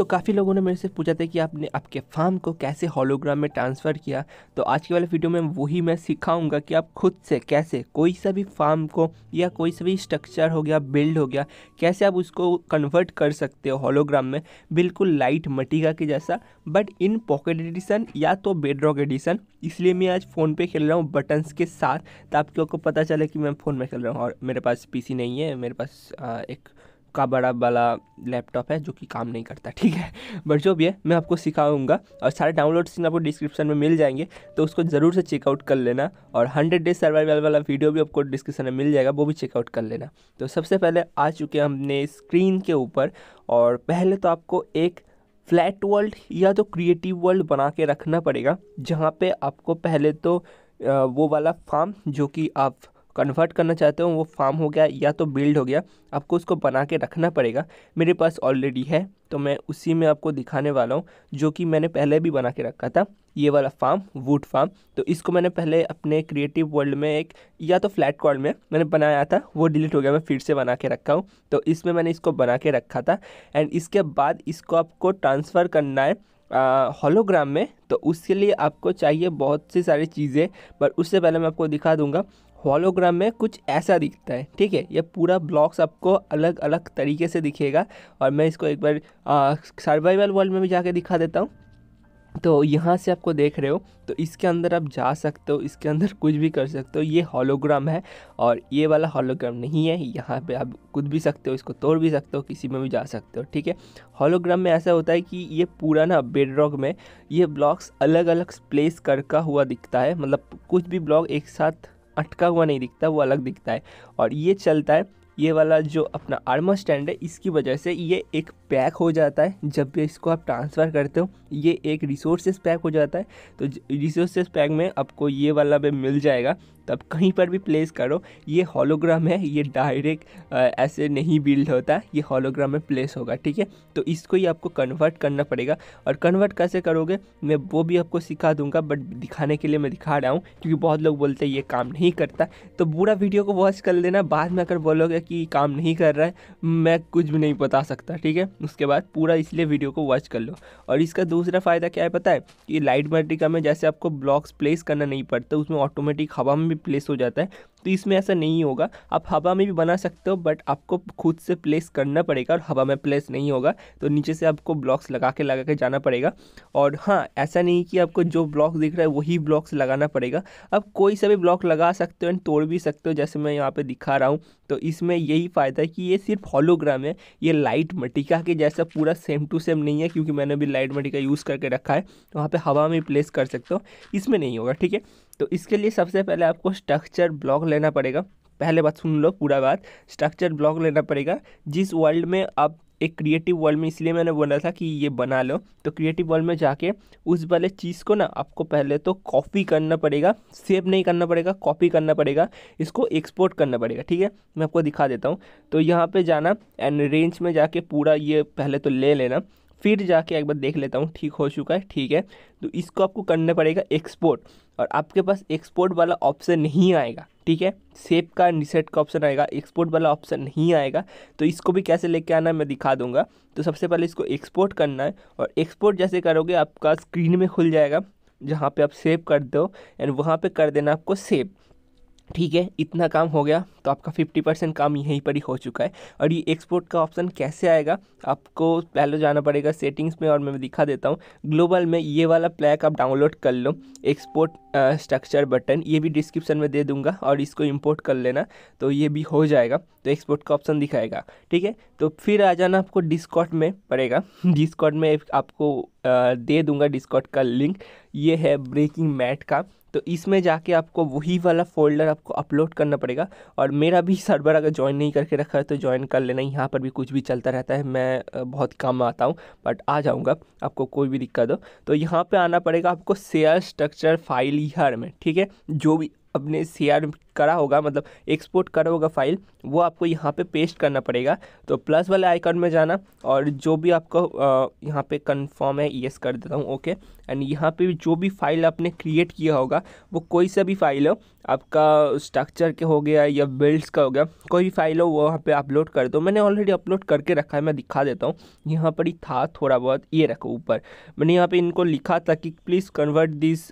तो काफ़ी लोगों ने मेरे से पूछा था कि आपने आपके फार्म को कैसे हॉलोग्राम में ट्रांसफ़र किया तो आज के वाले वीडियो में वही मैं सिखाऊंगा कि आप खुद से कैसे कोई सा भी फार्म को या कोई सा भी स्ट्रक्चर हो गया बिल्ड हो गया कैसे आप उसको कन्वर्ट कर सकते हो हॉलोग्राम में बिल्कुल लाइट मटीगा के जैसा बट इन पॉकेट एडिशन या तो बेडरॉक एडिशन इसलिए मैं आज फ़ोन पे खेल रहा हूँ बटन्स के साथ ताकि आपको पता चले कि मैं फ़ोन में खेल रहा हूँ और मेरे पास पीसी नहीं है मेरे पास आ, एक का बड़ा वाला लैपटॉप है जो कि काम नहीं करता ठीक है बट जो भी है मैं आपको सिखाऊंगा और सारे डाउनलोड सीन आपको डिस्क्रिप्शन में मिल जाएंगे तो उसको ज़रूर से चेकआउट कर लेना और हंड्रेड डेज सर्वाइवल वाला वीडियो भी आपको डिस्क्रिप्शन में मिल जाएगा वो भी चेकआउट कर लेना तो सबसे पहले आ चुके हमने स्क्रीन के ऊपर और पहले तो आपको एक फ्लैट वर्ल्ड या तो क्रिएटिव वर्ल्ड बना के रखना पड़ेगा जहाँ पर आपको पहले तो वो वाला फार्म जो कि आप कन्वर्ट करना चाहते हो वो फार्म हो गया या तो बिल्ड हो गया आपको उसको बना के रखना पड़ेगा मेरे पास ऑलरेडी है तो मैं उसी में आपको दिखाने वाला हूँ जो कि मैंने पहले भी बना के रखा था ये वाला फार्म वुड फार्म तो इसको मैंने पहले अपने क्रिएटिव वर्ल्ड में एक या तो फ्लैट कॉल में मैंने बनाया था वो डिलीट हो गया मैं फिर से बना के रखा हूँ तो इसमें मैंने इसको बना के रखा था एंड इसके बाद इसको आपको ट्रांसफ़र करना है हॉलोग्राम में तो उसके लिए आपको चाहिए बहुत सी सारी चीज़ें पर उससे पहले मैं आपको दिखा दूंगा हॉलोग्राम में कुछ ऐसा दिखता है ठीक है ये पूरा ब्लॉक्स आपको अलग अलग तरीके से दिखेगा और मैं इसको एक बार सर्वाइवल वर्ल्ड में भी जाके दिखा देता हूँ तो यहाँ से आपको देख रहे हो तो इसके अंदर आप जा सकते हो इसके अंदर कुछ भी कर सकते हो ये हॉलोग्राम है और ये वाला हॉलोग्राम नहीं है यहाँ पे आप कूद भी सकते हो इसको तोड़ भी सकते हो किसी में भी जा सकते हो ठीक है हॉलोग्राम में ऐसा होता है कि ये पूरा ना बेड रॉक में ये ब्लॉक्स अलग अलग प्लेस करका हुआ दिखता है मतलब कुछ भी ब्लॉक एक साथ अटका हुआ नहीं दिखता वो अलग दिखता है और ये चलता है ये वाला जो अपना आर्मर स्टैंड है इसकी वजह से ये एक पैक हो जाता है जब भी इसको आप ट्रांसफ़र करते हो ये एक रिसोर्सेज पैक हो जाता है तो रिसोर्सेज पैक में आपको ये वाला भी मिल जाएगा तब कहीं पर भी प्लेस करो ये हॉलोग्राम है ये डायरेक्ट ऐसे नहीं बिल्ड होता ये हॉलोग्राम में प्लेस होगा ठीक है तो इसको ही आपको कन्वर्ट करना पड़ेगा और कन्वर्ट कैसे करोगे मैं वो भी आपको सिखा दूंगा बट दिखाने के लिए मैं दिखा रहा हूँ क्योंकि बहुत लोग बोलते हैं ये काम नहीं करता तो बुरा वीडियो को वॉच कर लेना बाद में अगर बोलोगे कि काम नहीं कर रहा है मैं कुछ भी नहीं बता सकता ठीक है उसके बाद पूरा इसलिए वीडियो को वॉच कर लो और इसका दूसरा फ़ायदा क्या है पता है कि लाइट मर्टिका में जैसे आपको ब्लॉक्स प्लेस करना नहीं पड़ता उसमें ऑटोमेटिक हवा में भी प्लेस हो जाता है तो इसमें ऐसा नहीं होगा आप हवा में भी बना सकते हो बट आपको खुद से प्लेस करना पड़ेगा और हवा में प्लेस नहीं होगा तो नीचे से आपको ब्लॉक्स लगा के लगा के जाना पड़ेगा और हाँ ऐसा नहीं कि आपको जो ब्लॉक दिख रहा है वही ब्लॉक्स लगाना पड़ेगा आप कोई सा भी ब्लॉक लगा सकते हो एंड तोड़ भी सकते हो जैसे मैं यहाँ पर दिखा रहा हूँ तो इसमें यही फ़ायदा है कि ये सिर्फ हॉलोग्राम है ये लाइट मटिका के जैसा पूरा सेम टू सेम नहीं है क्योंकि मैंने भी लाइट मटिका यूज़ करके रखा है तो वहाँ पर हवा में प्लेस कर सकते हो इसमें नहीं होगा ठीक है तो इसके लिए सबसे पहले आपको स्ट्रक्चर ब्लॉक लेना पड़ेगा पहले बात सुन लो पूरा बात स्ट्रक्चर ब्लॉक लेना पड़ेगा जिस वर्ल्ड में आप एक क्रिएटिव वर्ल्ड में इसलिए मैंने बोला था कि ये बना लो तो क्रिएटिव वर्ल्ड में जाके उस वाले चीज़ को ना आपको पहले तो कॉपी करना पड़ेगा सेव नहीं करना पड़ेगा कॉपी करना पड़ेगा इसको एक्सपोर्ट करना पड़ेगा ठीक है मैं आपको दिखा देता हूँ तो यहाँ पे जाना एंड रेंज में जाके पूरा ये पहले तो ले लेना फिर जाके एक बार देख लेता हूँ ठीक हो चुका है ठीक है तो इसको आपको करना पड़ेगा एक्सपोर्ट और आपके पास एक्सपोर्ट वाला ऑप्शन नहीं आएगा ठीक है सेप का रिसेट का ऑप्शन आएगा एक्सपोर्ट वाला ऑप्शन नहीं आएगा तो इसको भी कैसे लेके आना है मैं दिखा दूंगा तो सबसे पहले इसको एक्सपोर्ट करना है और एक्सपोर्ट जैसे करोगे आपका स्क्रीन में खुल जाएगा जहाँ पे आप सेव कर दो एंड वहाँ पे कर देना आपको सेव ठीक है इतना काम हो गया तो आपका 50 परसेंट काम यहीं पर ही हो चुका है और ये एक्सपोर्ट का ऑप्शन कैसे आएगा आपको पहले जाना पड़ेगा सेटिंग्स में और मैं दिखा देता हूँ ग्लोबल में ये वाला प्लैक आप डाउनलोड कर लो एक्सपोर्ट स्ट्रक्चर बटन ये भी डिस्क्रिप्शन में दे दूंगा और इसको इम्पोर्ट कर लेना तो ये भी हो जाएगा तो एक्सपोर्ट का ऑप्शन दिखाएगा ठीक है तो फिर आ जाना आपको डिस्कॉट में पड़ेगा डिस्कॉट में आपको आ, दे दूंगा डिस्कॉट का लिंक ये है ब्रेकिंग मैट का तो इसमें जाके आपको वही वाला फोल्डर आपको अपलोड करना पड़ेगा और मेरा भी सर्वर अगर ज्वाइन नहीं करके रखा है तो ज्वाइन कर लेना यहाँ पर भी कुछ भी चलता रहता है मैं बहुत कम आता हूँ बट आ जाऊँगा आपको कोई भी दिक्कत हो तो यहाँ पर आना पड़ेगा आपको शेयर स्ट्रक्चर फाइल ईयर में ठीक है जो भी अपने शेयर करा होगा मतलब एक्सपोर्ट करा होगा फाइल वो आपको यहाँ पे पेस्ट करना पड़ेगा तो प्लस वाले आइकन में जाना और जो भी आपको यहाँ पे कंफर्म है यस कर देता हूँ ओके एंड यहाँ पे जो भी फाइल आपने क्रिएट किया होगा वो कोई सा भी फाइल हो आपका स्ट्रक्चर के हो गया या बिल्ड्स का हो गया कोई भी फाइल हो वो वहाँ पे अपलोड कर दो मैंने ऑलरेडी अपलोड करके रखा है मैं दिखा देता हूँ यहाँ पर ही था थोड़ा बहुत ये रखो ऊपर मैंने यहाँ पर इनको लिखा था कि please convert this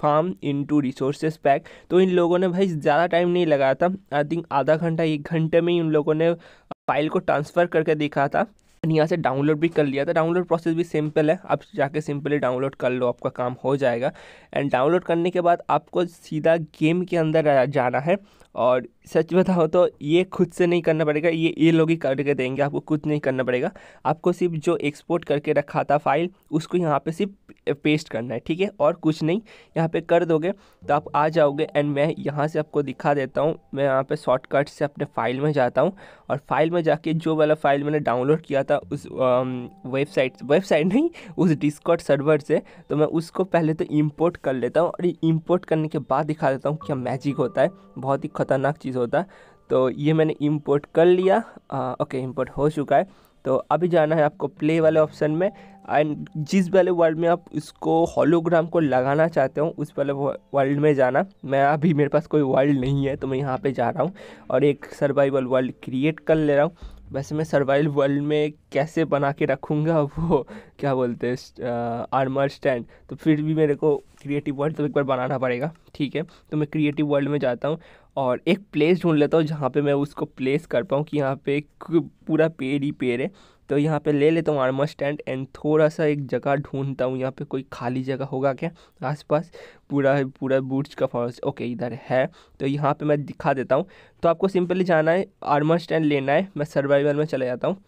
form into resources pack तो इन लोगों ने भाई ज़्यादा टाइम नहीं लगाया था आई थिंक आधा घंटा एक घंटे में ही उन लोगों ने फाइल को ट्रांसफ़र करके देखा था यहाँ से डाउनलोड भी कर लिया था डाउनलोड प्रोसेस भी सिंपल है आप जाके सिंपली डाउनलोड कर लो आपका काम हो जाएगा एंड डाउनलोड करने के बाद आपको सीधा गेम के अंदर जाना है और सच बताओ तो ये खुद से नहीं करना पड़ेगा ये ये लोग ही करके देंगे आपको कुछ नहीं करना पड़ेगा आपको सिर्फ जो एक्सपोर्ट करके रखा था फाइल उसको यहाँ पे सिर्फ पेस्ट करना है ठीक है और कुछ नहीं यहाँ पे कर दोगे तो आप आ जाओगे एंड मैं यहाँ से आपको दिखा देता हूँ मैं यहाँ पे शॉर्टकट से अपने फाइल में जाता हूँ और फाइल में जाके जो वाला फाइल मैंने डाउनलोड किया था उस वेबसाइट वेबसाइट नहीं उस डिस्कॉट सर्वर से तो मैं उसको पहले तो इम्पोर्ट कर लेता हूँ और इम्पोर्ट करने के बाद दिखा देता हूँ क्या मैजिक होता है बहुत ही ख़तरनाक चीज़ होता है तो ये मैंने इम्पोर्ट कर लिया आ, ओके इम्पोर्ट हो चुका है तो अभी जाना है आपको प्ले वाले ऑप्शन में एंड जिस वाले वर्ल्ड में आप इसको हॉलोग्राम को लगाना चाहते हो उस वाले वर्ल्ड में जाना मैं अभी मेरे पास कोई वर्ल्ड नहीं है तो मैं यहाँ पे जा रहा हूँ और एक सर्वाइवल वर्ल्ड क्रिएट कर ले रहा हूँ वैसे मैं सर्वाइवल वर्ल्ड में कैसे बना के रखूँगा वो क्या बोलते हैं आर्मर स्टैंड तो फिर भी मेरे को क्रिएटिव वर्ल्ड तो एक बार बनाना पड़ेगा ठीक है तो मैं क्रिएटिव वर्ल्ड में जाता हूँ और एक प्लेस ढूंढ लेता हूँ जहाँ पे मैं उसको प्लेस कर पाऊँ कि यहाँ पे पूरा पेड़ ही पेड़ है तो यहाँ पे ले लेता हूँ आर्मर स्टैंड एंड थोड़ा सा एक जगह ढूंढता हूँ यहाँ पे कोई खाली जगह होगा क्या आसपास पूरा पूरा बूट्स का फॉरेस्ट ओके इधर है तो यहाँ पे मैं दिखा देता हूँ तो आपको सिंपली जाना है आर्मर स्टैंड लेना है मैं सर्वाइवल में चले जाता हूँ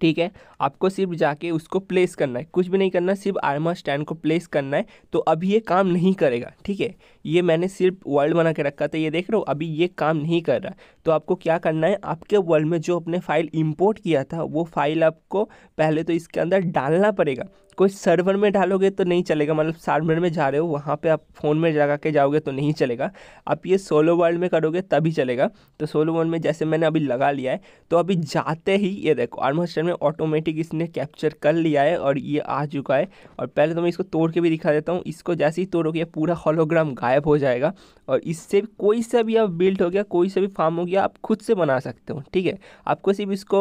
ठीक है आपको सिर्फ जाके उसको प्लेस करना है कुछ भी नहीं करना सिर्फ आर्मा स्टैंड को प्लेस करना है तो अभी ये काम नहीं करेगा ठीक है ये मैंने सिर्फ वर्ल्ड बना के रखा था ये देख रहे हो अभी ये काम नहीं कर रहा तो आपको क्या करना है आपके वर्ल्ड में जो अपने फाइल इम्पोर्ट किया था वो फाइल आपको पहले तो इसके अंदर डालना पड़ेगा कोई सर्वर में डालोगे तो नहीं चलेगा मतलब सर्वर में जा रहे हो वहाँ पे आप फ़ोन में जगा के जाओगे तो नहीं चलेगा आप ये सोलो वर्ल्ड में करोगे तभी चलेगा तो सोलो वर्ल्ड में जैसे मैंने अभी लगा लिया है तो अभी जाते ही ये देखो आर्मोस्टर में ऑटोमेटिक ठीक इसने कैप्चर कर लिया है और ये आ चुका है और पहले तो मैं इसको तोड़ के भी दिखा देता हूँ इसको जैसे ही तोड़ोगे ये पूरा हॉलोग्राम गायब हो जाएगा और इससे कोई सा भी आप बिल्ड हो गया कोई सा भी फार्म हो गया आप खुद से बना सकते हो ठीक है आपको सिर्फ इसको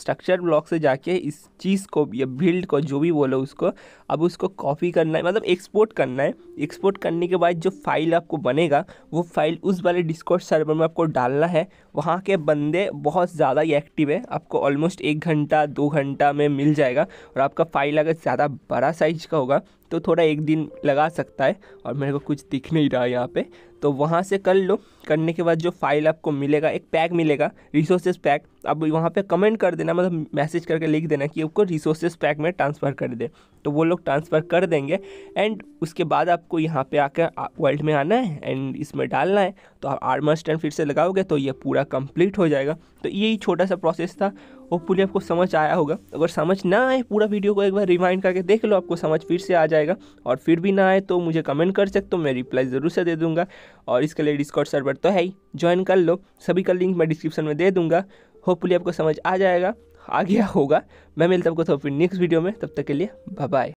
स्ट्रक्चर ब्लॉक से जाके इस चीज़ को या बिल्ड को जो भी बोलो उसको अब उसको कॉपी करना है मतलब एक्सपोर्ट करना है एक्सपोर्ट करने के बाद जो फाइल आपको बनेगा वो फाइल उस वाले डिस्कोर्ट सर्वर में आपको डालना है वहाँ के बंदे बहुत ज़्यादा ही एक्टिव है आपको ऑलमोस्ट एक घंटा दो घंटा में मिल जाएगा और आपका फाइल अगर ज़्यादा बड़ा साइज का होगा तो थोड़ा एक दिन लगा सकता है और मेरे को कुछ दिख नहीं रहा यहाँ पे तो वहाँ से कर लो करने के बाद जो फाइल आपको मिलेगा एक पैक मिलेगा रिसोर्सेज पैक अब वहाँ पे कमेंट कर देना मतलब मैसेज करके लिख देना कि आपको रिसोर्सेज पैक में ट्रांसफ़र कर दे तो वो लोग ट्रांसफ़र कर देंगे एंड उसके बाद आपको यहाँ पे आकर वर्ल्ड में आना है एंड इसमें डालना है तो आप आर्मर स्टैंड फिर से लगाओगे तो ये पूरा कम्प्लीट हो जाएगा तो यही छोटा सा प्रोसेस था पूरी आपको समझ आया होगा अगर समझ ना आए पूरा वीडियो को एक बार रिमाइंड करके देख लो आपको समझ फिर से आ जाएगा और फिर भी ना आए तो मुझे कमेंट कर सकते हो मैं रिप्लाई ज़रूर से दे दूँगा और इसके लिए डिस्कॉर्ड सर्वर तो है ही ज्वाइन कर लो सभी का लिंक मैं डिस्क्रिप्शन में दे दूंगा होपफुली आपको समझ आ जाएगा आ गया होगा मैं मिलता आपको तो फिर नेक्स्ट वीडियो में तब तक के लिए बाय